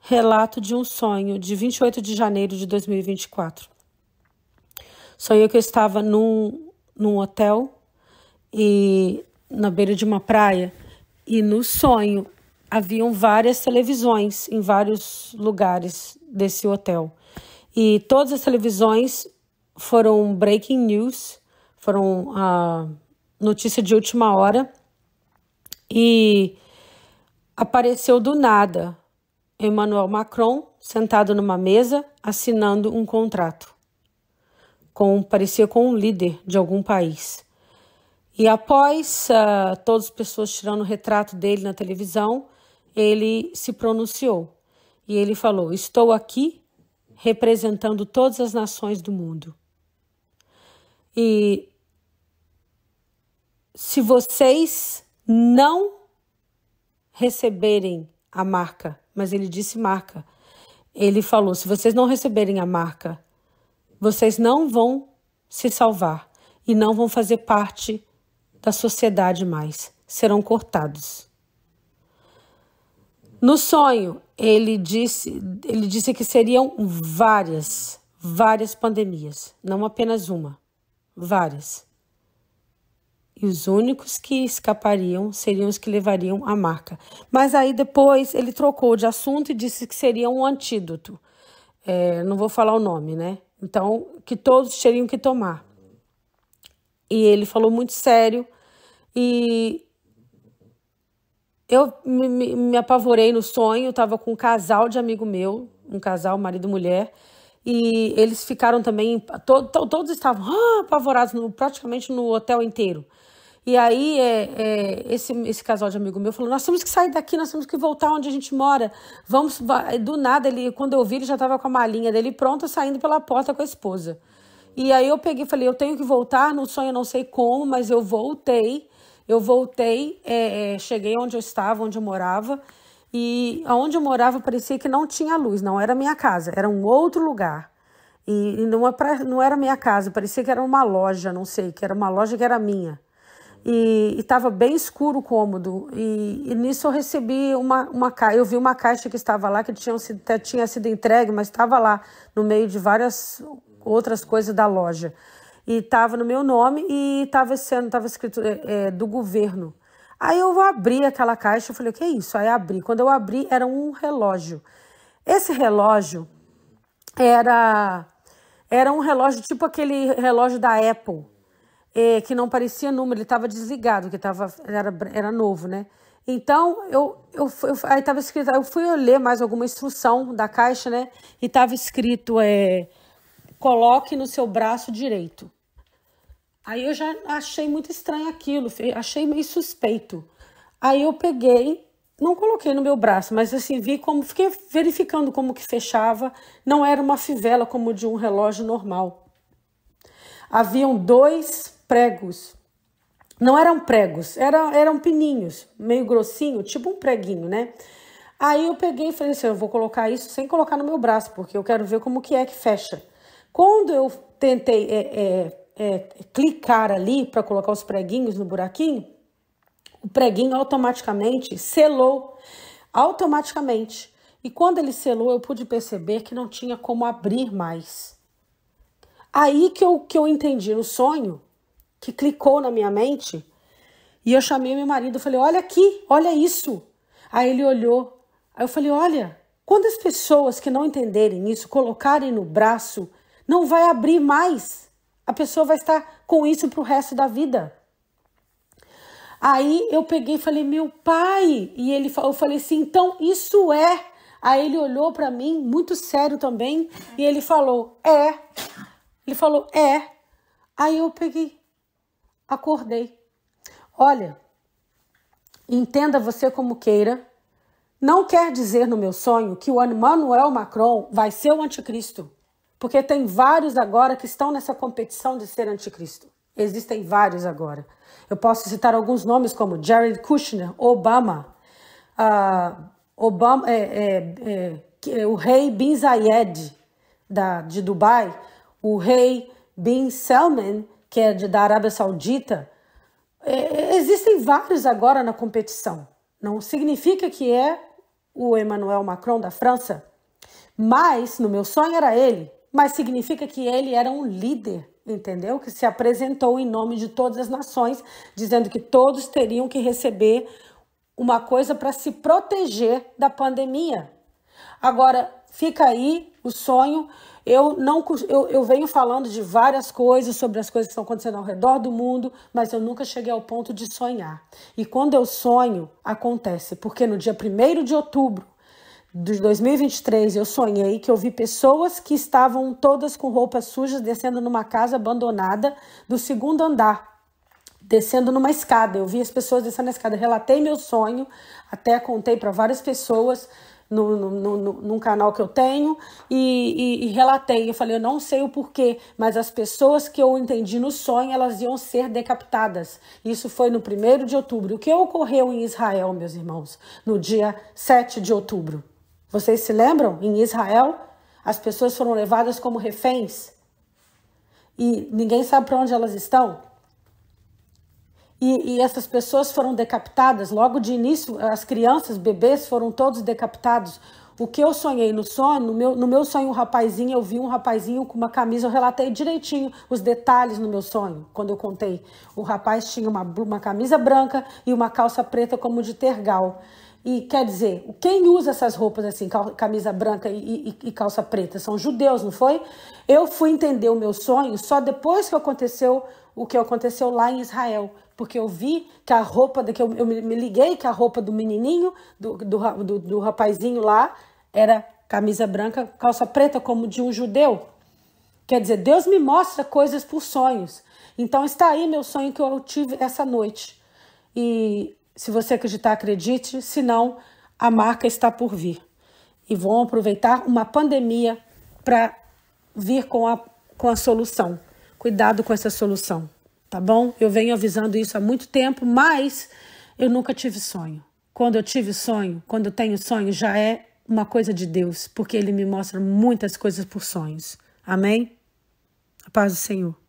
Relato de um sonho de 28 de janeiro de 2024. Sonhei que eu estava num, num hotel e na beira de uma praia e no sonho haviam várias televisões em vários lugares desse hotel. E todas as televisões foram breaking news, foram a notícia de última hora e apareceu do nada Emmanuel Macron sentado numa mesa assinando um contrato. Com, parecia com um líder de algum país. E após uh, todas as pessoas tirando o retrato dele na televisão, ele se pronunciou e ele falou: Estou aqui representando todas as nações do mundo. E se vocês não receberem a marca mas ele disse marca. Ele falou: se vocês não receberem a marca, vocês não vão se salvar e não vão fazer parte da sociedade mais. Serão cortados. No sonho, ele disse, ele disse que seriam várias, várias pandemias, não apenas uma, várias e os únicos que escapariam seriam os que levariam a marca. Mas aí depois ele trocou de assunto e disse que seria um antídoto. É, não vou falar o nome, né? Então, que todos teriam que tomar. E ele falou muito sério e eu me, me, me apavorei no sonho, estava com um casal de amigo meu, um casal, marido e mulher, e eles ficaram também, to, to, todos estavam ah, apavorados, no, praticamente no hotel inteiro. E aí é, é, esse, esse casal de amigo meu falou: nós temos que sair daqui, nós temos que voltar onde a gente mora. Vamos. Do nada, ele, quando eu vi, ele já estava com a malinha dele pronta, saindo pela porta com a esposa. E aí eu peguei falei, eu tenho que voltar, no sonho eu não sei como, mas eu voltei. Eu voltei, é, é cheguei onde eu estava, onde eu morava. E aonde eu morava parecia que não tinha luz, não era minha casa, era um outro lugar. E, e não, é não era minha casa, parecia que era uma loja, não sei, que era uma loja que era minha e estava bem escuro o cômodo. E, e, nisso eu recebi uma, uma eu vi uma caixa que estava lá, que tinha, tinha sido entregue, mas estava lá no meio de várias outras coisas da loja. E estava no meu nome e estava sendo, estava escrito é, é, do governo. Aí eu abri aquela caixa e falei, o que é isso? Aí abri. Quando eu abri, era um relógio. Esse relógio era, era um relógio tipo aquele relógio da Apple é, que não parecia número, ele estava desligado, que tava, era, era novo, né? Então, eu, eu, eu aí estava escrito, eu fui ler mais alguma instrução da caixa, né? E estava escrito, é, coloque no seu braço direito. Aí eu já achei muito estranho aquilo, achei meio suspeito. Aí eu peguei, não coloquei no meu braço, mas assim, vi como, fiquei verificando como que fechava, não era uma fivela como de um relógio normal. Haviam dois pregos. Não eram pregos, eram, eram pininhos, meio grossinho, tipo um preguinho, né? Aí eu peguei e falei assim, eu vou colocar isso sem colocar no meu braço, porque eu quero ver como que é que fecha. Quando eu tentei é, é, é, clicar ali para colocar os preguinhos no buraquinho, o preguinho automaticamente selou, automaticamente. E quando ele selou, eu pude perceber que não tinha como abrir mais. Aí que eu, que eu entendi no sonho que clicou na minha mente. E eu chamei meu marido, falei: "Olha aqui, olha isso". Aí ele olhou. Aí eu falei: "Olha, quando as pessoas que não entenderem isso colocarem no braço, não vai abrir mais. A pessoa vai estar com isso para o resto da vida". Aí eu peguei e falei: "Meu pai". E ele eu falei assim: "Então isso é". Aí ele olhou para mim muito sério também e ele falou: "É". Ele falou: "É". Aí eu peguei, acordei. Olha, entenda você como queira, não quer dizer no meu sonho que o Emmanuel Macron vai ser o anticristo, porque tem vários agora que estão nessa competição de ser anticristo. Existem vários agora. Eu posso citar alguns nomes como Jared Kushner, Obama, uh, Obama é, é, é, é, o rei Bin Zayed da, de Dubai, o rei Bin Salman que é de, da Arábia Saudita, é, existem vários agora na competição. Não significa que é o Emmanuel Macron da França, mas no meu sonho era ele, mas significa que ele era um líder, entendeu? Que se apresentou em nome de todas as nações, dizendo que todos teriam que receber uma coisa para se proteger da pandemia. Agora, fica aí o sonho. Eu não eu, eu venho falando de várias coisas sobre as coisas que estão acontecendo ao redor do mundo, mas eu nunca cheguei ao ponto de sonhar. E quando eu sonho, acontece, porque no dia 1 de outubro de 2023, eu sonhei que eu vi pessoas que estavam todas com roupas sujas descendo numa casa abandonada do segundo andar descendo numa escada. Eu vi as pessoas descendo a escada. Relatei meu sonho, até contei para várias pessoas no, no, no, num canal que eu tenho e, e, e relatei. Eu falei, eu não sei o porquê, mas as pessoas que eu entendi no sonho, elas iam ser decapitadas. Isso foi no 1 de outubro. O que ocorreu em Israel, meus irmãos, no dia 7 de outubro? Vocês se lembram? Em Israel, as pessoas foram levadas como reféns e ninguém sabe para onde elas estão. E, e, essas pessoas foram decapitadas. Logo de início, as crianças, bebês, foram todos decapitados. O que eu sonhei no sonho, no meu, no meu sonho, um rapazinho, eu vi um rapazinho com uma camisa, eu relatei direitinho os detalhes no meu sonho, quando eu contei. O rapaz tinha uma, uma camisa branca e uma calça preta como de tergal. E quer dizer, quem usa essas roupas assim, camisa branca e, e, e, calça preta? São judeus, não foi? Eu fui entender o meu sonho só depois que aconteceu o que aconteceu lá em Israel, porque eu vi que a roupa, que eu, eu me liguei que a roupa do menininho, do, do, do, do rapazinho lá, era camisa branca, calça preta, como de um judeu. Quer dizer, Deus me mostra coisas por sonhos. Então está aí meu sonho que eu tive essa noite. E se você acreditar, acredite, se não, a marca está por vir. E vão aproveitar uma pandemia para vir com a, com a solução. Cuidado com essa solução tá bom? Eu venho avisando isso há muito tempo, mas eu nunca tive sonho. Quando eu tive sonho, quando eu tenho sonho, já é uma coisa de Deus, porque ele me mostra muitas coisas por sonhos. Amém? A paz do Senhor.